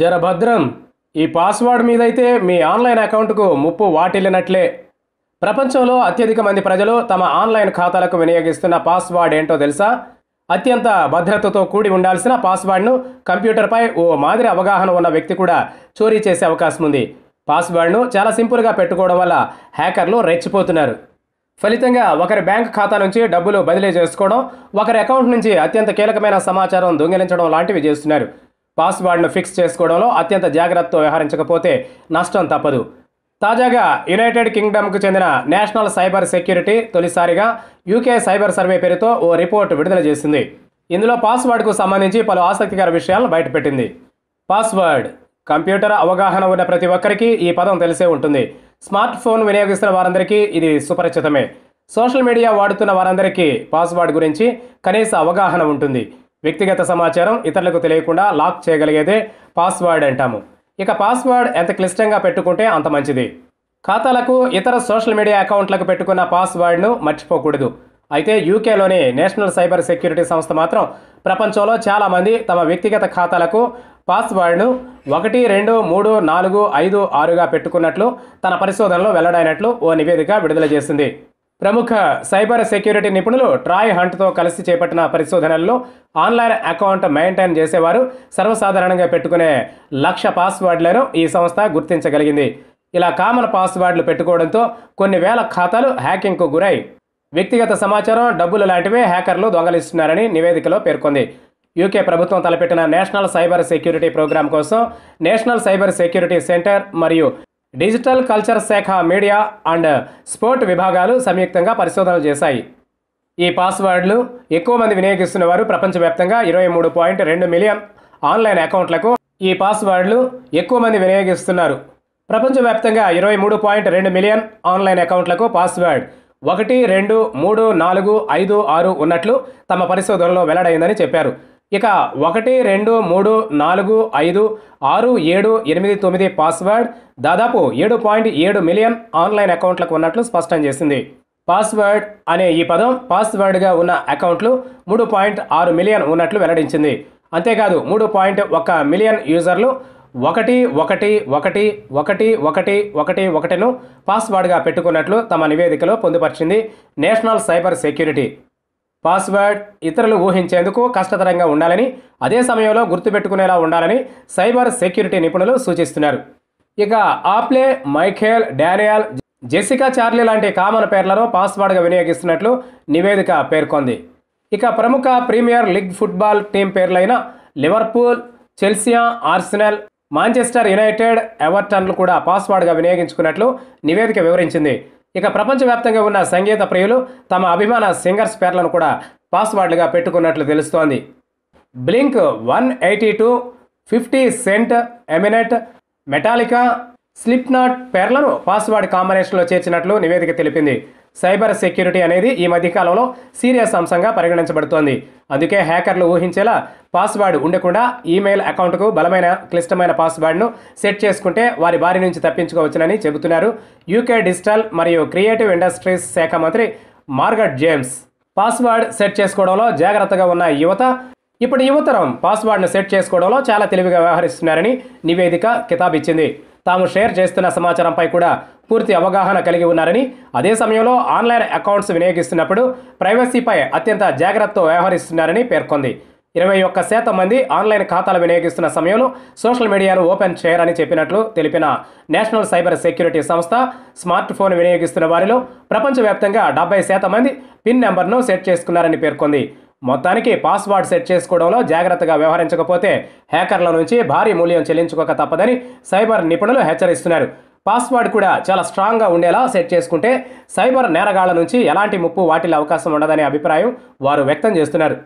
జరభద్రం ఈ పాస్వర్డ్ మీదైతే మీ ఆన్లైన్ అకౌంట్కు ముప్పు వాటిల్లినట్లే ప్రపంచంలో అత్యధిక మంది ప్రజలు తమ ఆన్లైన్ ఖాతాలకు వినియోగిస్తున్న పాస్వర్డ్ ఏంటో తెలుసా అత్యంత భద్రతతో కూడి ఉండాల్సిన పాస్వర్డ్ను కంప్యూటర్పై ఓ మాదిరి అవగాహన ఉన్న వ్యక్తి కూడా చోరీ చేసే అవకాశం ఉంది పాస్వర్డ్ను చాలా సింపుల్గా పెట్టుకోవడం వల్ల హ్యాకర్లు రెచ్చిపోతున్నారు ఫలితంగా ఒకరి బ్యాంక్ ఖాతా నుంచి డబ్బులు బదిలీ చేసుకోవడం ఒకరి అకౌంట్ నుంచి అత్యంత కీలకమైన సమాచారం దొంగిలించడం లాంటివి చేస్తున్నారు పాస్వర్డ్ను ఫిక్స్ చేసుకోవడంలో అత్యంత జాగ్రత్తతో వ్యవహరించకపోతే నష్టం తప్పదు తాజాగా యునైటెడ్ కింగ్డమ్కు చెందిన నేషనల్ సైబర్ సెక్యూరిటీ తొలిసారిగా యూకే సైబర్ సర్వే పేరుతో ఓ రిపోర్ట్ విడుదల చేసింది ఇందులో పాస్వర్డ్కు సంబంధించి పలు ఆసక్తికర విషయాలను బయటపెట్టింది పాస్వర్డ్ కంప్యూటర్ అవగాహన ఉన్న ప్రతి ఒక్కరికి ఈ పదం తెలిసే ఉంటుంది స్మార్ట్ ఫోన్ వినియోగిస్తున్న వారందరికీ ఇది సుపరిచితమే సోషల్ మీడియా వాడుతున్న వారందరికీ పాస్వర్డ్ గురించి కనీస అవగాహన ఉంటుంది వ్యక్తిగత సమాచారం ఇతరులకు తెలియకుండా లాక్ చేయగలిగేదే పాస్వర్డ్ అంటాము ఇక పాస్వర్డ్ ఎంత క్లిష్టంగా పెట్టుకుంటే అంత మంచిది ఖాతాలకు ఇతర సోషల్ మీడియా అకౌంట్లకు పెట్టుకున్న పాస్వర్డ్ను మర్చిపోకూడదు అయితే యూకేలోని నేషనల్ సైబర్ సెక్యూరిటీ సంస్థ మాత్రం ప్రపంచంలో చాలామంది తమ వ్యక్తిగత ఖాతాలకు పాస్వర్డ్ను ఒకటి రెండు మూడు నాలుగు ఐదు ఆరుగా పెట్టుకున్నట్లు తన పరిశోధనలో వెల్లడైనట్లు ఓ నివేదిక విడుదల చేసింది ప్రముఖ సైబర్ సెక్యూరిటీ నిపుణులు ట్రాయ్ హంట్తో కలిసి చేపట్టిన పరిశోధనల్లో ఆన్లైన్ అకౌంట్ మెయింటైన్ చేసేవారు సర్వసాధారణంగా పెట్టుకునే లక్ష పాస్వర్డ్లను ఈ సంస్థ గుర్తించగలిగింది ఇలా కామన్ పాస్వర్డ్లు పెట్టుకోవడంతో కొన్ని వేల ఖాతాలు హ్యాకింగ్కు గురై వ్యక్తిగత సమాచారం డబ్బులు లాంటివే హ్యాకర్లు దొంగలిస్తున్నారని నివేదికలో పేర్కొంది యూకే ప్రభుత్వం తలపెట్టిన నేషనల్ సైబర్ సెక్యూరిటీ ప్రోగ్రాం కోసం నేషనల్ సైబర్ సెక్యూరిటీ సెంటర్ మరియు డిజిటల్ కల్చర్ శాఖ మీడియా అండ్ స్పోర్ట్ విభాగాలు సంయుక్తంగా పరిశోధనలు చేశాయి ఈ పాస్వర్డ్లు ఎక్కువ మంది వినియోగిస్తున్న వారు ప్రపంచవ్యాప్తంగా ఇరవై మూడు పాయింట్ రెండు మిలియన్ ఆన్లైన్ అకౌంట్లకు ఈ పాస్వర్డ్లు ఎక్కువ మంది వినియోగిస్తున్నారు ప్రపంచవ్యాప్తంగా ఇరవై మూడు పాయింట్ రెండు మిలియన్ ఆన్లైన్ అకౌంట్లకు పాస్వర్డ్ ఒకటి రెండు మూడు నాలుగు ఐదు ఆరు ఉన్నట్లు తమ పరిశోధనలో వెల్లడైందని చెప్పారు ఇక ఒకటి రెండు మూడు నాలుగు ఐదు ఆరు ఏడు ఎనిమిది తొమ్మిది పాస్వర్డ్ దాదాపు ఏడు పాయింట్ ఏడు మిలియన్ ఆన్లైన్ అకౌంట్లకు ఉన్నట్లు స్పష్టం చేసింది పాస్వర్డ్ అనే ఈ పదం పాస్వర్డ్గా ఉన్న అకౌంట్లు మూడు పాయింట్ ఆరు మిలియన్ ఉన్నట్లు వెల్లడించింది అంతేకాదు మూడు పాయింట్ ఒక మిలియన్ యూజర్లు ఒకటి ఒకటి ఒకటి ఒకటి ఒకటి ఒకటి ఒకటిను పాస్వర్డ్గా పెట్టుకున్నట్లు తమ నివేదికలో పొందుపరిచింది నేషనల్ సైబర్ సెక్యూరిటీ పాస్వర్డ్ ఇతరులు ఊహించేందుకు కష్టతరంగా ఉండాలని అదే సమయంలో గుర్తుపెట్టుకునేలా ఉండాలని సైబర్ సెక్యూరిటీ నిపుణులు సూచిస్తున్నారు ఇక ఆప్లే మైఖేల్ డానియల్ జెసికా చార్లీ లాంటి కామన్ పేర్లను పాస్వర్డ్గా వినియోగిస్తున్నట్లు నివేదిక పేర్కొంది ఇక ప్రముఖ ప్రీమియర్ లీగ్ ఫుట్బాల్ టీం పేర్లైన Liverpool Chelsea Arsenal Manchester United ఎవర్టన్లు కూడా పాస్వర్డ్గా వినియోగించుకున్నట్లు నివేదిక వివరించింది ఇక ప్రపంచవ్యాప్తంగా ఉన్న సంగీత ప్రియులు తమ అభిమాన సింగర్స్ పేర్లను కూడా పాస్వర్డ్లుగా పెట్టుకున్నట్లు తెలుస్తోంది blink one eighty two fifty cent Eminem Metallica Slipknot పేర్లను పాస్వర్డ్ కాంబినేషన్లో చేర్చినట్లు నివేదిక తెలిపింది సైబర్ సెక్యూరిటీ అనేది ఈ మధ్యకాలంలో సీరియస్ అంశంగా పరిగణించబడుతోంది అందుకే హ్యాకర్లు ఊహించేలా పాస్వర్డ్ ఉండకుండా ఈమెయిల్ అకౌంట్కు బలమైన క్లిష్టమైన పాస్వర్డ్ను సెట్ చేసుకుంటే వారి బారి నుంచి తప్పించుకోవచ్చునని చెబుతున్నారు యూకే డిజిటల్ మరియు క్రియేటివ్ ఇండస్ట్రీస్ శాఖ మంత్రి మార్గట్ జేమ్స్ పాస్వర్డ్ సెట్ చేసుకోవడంలో జాగ్రత్తగా ఉన్న యువత ఇప్పుడు యువతరం పాస్వర్డ్ను సెట్ చేసుకోవడంలో చాలా తెలివిగా వ్యవహరిస్తున్నారని నివేదిక కితాబిచ్చింది తాము షేర్ చేస్తున్న సమాచారంపై కూడా పూర్తి అవగాహన కలిగి ఉన్నారని అదే సమయంలో ఆన్లైన్ అకౌంట్స్ వినియోగిస్తున్నప్పుడు ప్రైవసీపై అత్యంత జాగ్రత్తతో వ్యవహరిస్తున్నారని పేర్కొంది ఇరవై ఒక్క శాతం మంది ఆన్లైన్ ఖాతాలు వినియోగిస్తున్న సమయంలో సోషల్ మీడియాను ఓపెన్ చేయరని చెప్పినట్లు తెలిపిన నేషనల్ సైబర్ సెక్యూరిటీ సంస్థ స్మార్ట్ ఫోన్ వినియోగిస్తున్న వారిలో ప్రపంచవ్యాప్తంగా డెబ్బై శాతం మంది పిన్ నెంబర్ను సెట్ చేసుకున్నారని పేర్కొంది మొత్తానికి పాస్వర్డ్ సెట్ చేసుకోవడంలో జాగ్రత్తగా వ్యవహరించకపోతే హ్యాకర్ల నుంచి భారీ మూల్యం చెల్లించుకోక తప్పదని సైబర్ నిపుణులు హెచ్చరిస్తున్నారు పాస్వర్డ్ కూడా చాలా స్ట్రాంగ్గా ఉండేలా సెట్ చేసుకుంటే సైబర్ నేరగాళ్ల నుంచి ఎలాంటి ముప్పు వాటిల్లే అవకాశం ఉండదనే అభిప్రాయం వారు వ్యక్తం చేస్తున్నారు